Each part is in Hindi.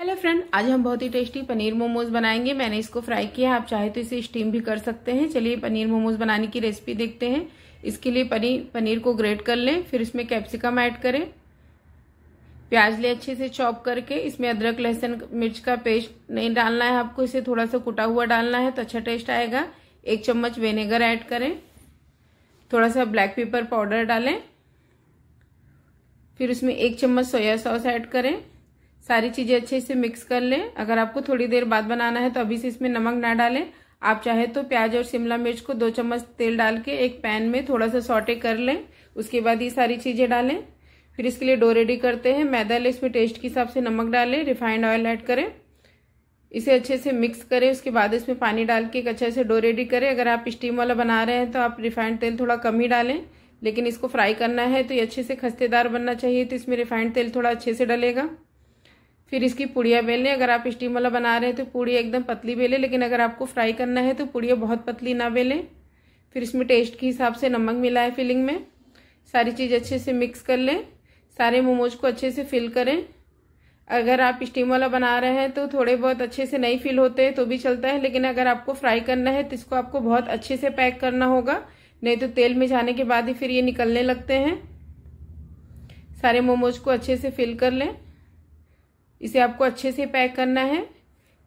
हेलो फ्रेंड आज हम बहुत ही टेस्टी पनीर मोमोज बनाएंगे मैंने इसको फ्राई किया आप चाहे तो इसे स्टीम भी कर सकते हैं चलिए पनीर मोमोज बनाने की रेसिपी देखते हैं इसके लिए पनीर पनीर को ग्रेट कर लें फिर इसमें कैप्सिकम ऐड करें प्याज ले अच्छे से चॉप करके इसमें अदरक लहसुन मिर्च का पेस्ट नहीं डालना है आपको इसे थोड़ा सा कुटा हुआ डालना है तो अच्छा टेस्ट आएगा एक चम्मच विनेगर ऐड करें थोड़ा सा ब्लैक पेपर पाउडर डालें फिर उसमें एक चम्मच सोया सॉस ऐड करें सारी चीजें अच्छे से मिक्स कर लें अगर आपको थोड़ी देर बाद बनाना है तो अभी से इसमें नमक ना डालें आप चाहे तो प्याज और शिमला मिर्च को दो चम्मच तेल डाल के एक पैन में थोड़ा सा सॉटे कर लें उसके बाद ये सारी चीजें डालें फिर इसके लिए डो रेडी करते हैं मैदा लें इसमें टेस्ट के हिसाब से नमक डालें रिफाइंड ऑयल ऐड करें इसे अच्छे से मिक्स करें उसके बाद इसमें पानी डाल के एक अच्छे से डो रेडी करें अगर आप स्टीम वाला बना रहे हैं तो आप रिफाइंड तेल थोड़ा कम ही डालें लेकिन इसको फ्राई करना है तो ये अच्छे से खस्तेदार बनना चाहिए तो इसमें रिफाइंड तेल थोड़ा अच्छे से डलेगा फिर इसकी पुड़िया बेल लें अगर आप स्टीम वाला बना रहे हैं तो पूड़िया एकदम पतली बेलें लेकिन अगर आपको फ्राई करना है तो पूड़िया बहुत पतली ना बेलें फिर इसमें टेस्ट के हिसाब से नमक मिला है फिलिंग में सारी चीज़ अच्छे से मिक्स कर लें सारे मोमोज को अच्छे से फिल करें अगर आप स्टीम वाला बना रहे हैं तो थोड़े बहुत अच्छे से नहीं फिल होते तो भी चलता है लेकिन अगर आपको फ्राई करना है तो इसको आपको बहुत अच्छे से पैक करना होगा नहीं तो तेल में जाने के बाद ही फिर ये निकलने लगते हैं सारे मोमोज को अच्छे से फिल कर लें इसे आपको अच्छे से पैक करना है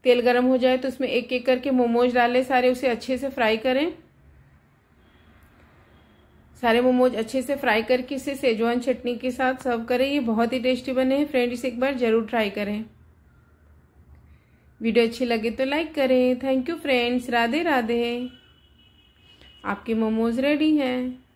तेल गर्म हो जाए तो उसमें एक एक करके मोमोज डालें सारे उसे अच्छे से फ्राई करें सारे मोमोज अच्छे से फ्राई करके इसे सेजवान चटनी के साथ सर्व करें ये बहुत ही टेस्टी बने हैं फ्रेंड इसे एक बार ज़रूर ट्राई करें वीडियो अच्छी लगे तो लाइक करें thank you friends Radhe Radhe आपके मोमोज रेडी हैं